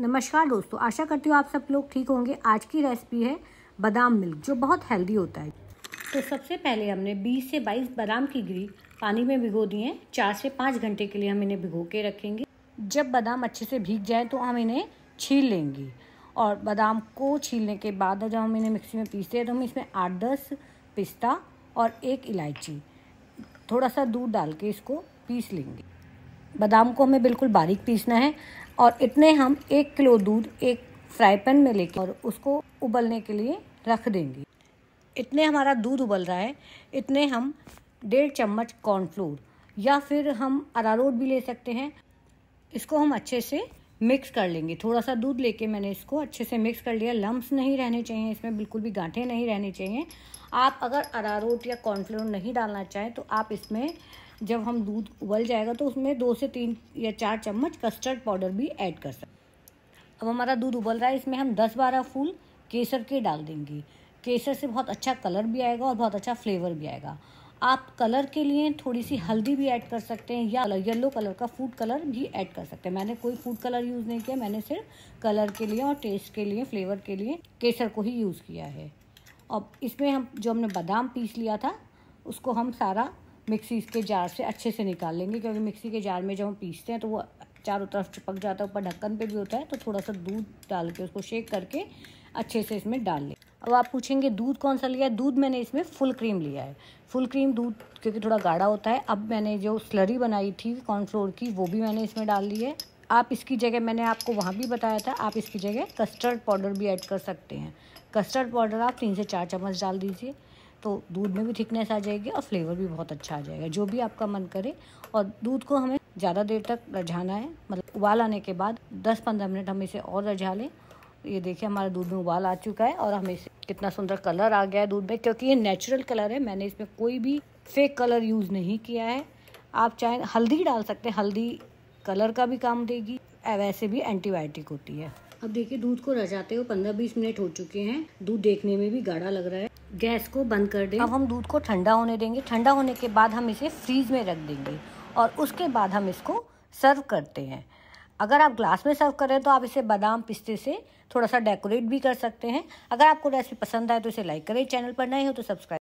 नमस्कार दोस्तों आशा करती हूँ आप सब लोग ठीक होंगे आज की रेसिपी है बादाम मिल्क जो बहुत हेल्दी होता है तो सबसे पहले हमने 20 से 22 बादाम की गिरी पानी में भिगो दी है चार से पाँच घंटे के लिए हम इन्हें भिगो के रखेंगे जब बादाम अच्छे से भीग जाए तो हम इन्हें छील लेंगे और बादाम को छीलने के बाद जब हम इन्हें मिक्सी में पीसते हैं तो हम इसमें आठ दस पिस्ता और एक इलायची थोड़ा सा दूध डाल के इसको पीस लेंगे बादाम को हमें बिल्कुल बारीक पीसना है और इतने हम एक किलो दूध एक फ्राई पैन में लेकर और उसको उबलने के लिए रख देंगे इतने हमारा दूध उबल रहा है इतने हम डेढ़ चम्मच कॉर्नफ्लोर या फिर हम अरारोट भी ले सकते हैं इसको हम अच्छे से मिक्स कर लेंगे थोड़ा सा दूध लेके मैंने इसको अच्छे से मिक्स कर लिया लम्ब्स नहीं रहने चाहिए इसमें बिल्कुल भी गांठे नहीं रहने चाहिए आप अगर अरारोट या कॉर्नफ्लोर नहीं डालना चाहें तो आप इसमें जब हम दूध उबल जाएगा तो उसमें दो से तीन या चार चम्मच कस्टर्ड पाउडर भी ऐड कर सकते अब हमारा दूध उबल रहा है इसमें हम दस बारह फूल केसर के डाल देंगे केसर से बहुत अच्छा कलर भी आएगा और बहुत अच्छा फ्लेवर भी आएगा आप कलर के लिए थोड़ी सी हल्दी भी ऐड कर सकते हैं या येलो कलर का फूड कलर भी ऐड कर सकते हैं मैंने कोई फूड कलर यूज़ नहीं किया मैंने सिर्फ कलर के लिए और टेस्ट के लिए फ्लेवर के लिए केसर को ही यूज़ किया है अब इसमें हम जो हमने बादाम पीस लिया था उसको हम सारा मिक्सी के जार से अच्छे से निकाल लेंगे क्योंकि मिक्सी के जार में जब हम पीसते हैं तो वो चारों तरफ चिपक जाता है ऊपर ढक्कन पे भी होता है तो थोड़ा सा दूध डाल के उसको शेक करके अच्छे से इसमें डाल लें अब आप पूछेंगे दूध कौन सा लिया है दूध मैंने इसमें फुल क्रीम लिया है फुल क्रीम दूध क्योंकि थोड़ा गाढ़ा होता है अब मैंने जो स्लरी बनाई थी कॉर्नफ्लोर की वो भी मैंने इसमें डाल ली है आप इसकी जगह मैंने आपको वहाँ भी बताया था आप इसकी जगह कस्टर्ड पाउडर भी ऐड कर सकते हैं कस्टर्ड पाउडर आप तीन से चार चम्मच डाल दीजिए तो दूध में भी थिकनेस आ जाएगी और फ्लेवर भी बहुत अच्छा आ जाएगा जो भी आपका मन करे और दूध को हमें ज़्यादा देर तक रझाना है मतलब उबाल आने के बाद 10-15 मिनट हम इसे और रझा लें ये देखिए हमारा दूध में उबाल आ चुका है और हमें इसे कितना सुंदर कलर आ गया है दूध में क्योंकि ये नेचुरल कलर है मैंने इसमें कोई भी फेक कलर यूज़ नहीं किया है आप चाहे हल्दी डाल सकते हैं हल्दी कलर का भी काम देगी वैसे भी एंटीबायोटिक होती है अब देखिए दूध को रजाते हुए पंद्रह बीस मिनट हो चुके हैं दूध देखने में भी गाढ़ा लग रहा है गैस को बंद कर दें अब हम दूध को ठंडा होने देंगे ठंडा होने के बाद हम इसे फ्रीज में रख देंगे और उसके बाद हम इसको सर्व करते हैं अगर आप ग्लास में सर्व करें तो आप इसे बादाम पिस्ते से थोड़ा सा डेकोरेट भी कर सकते हैं अगर आपको रेसिपी पसंद आए तो इसे लाइक करें चैनल पर नए हो तो सब्सक्राइब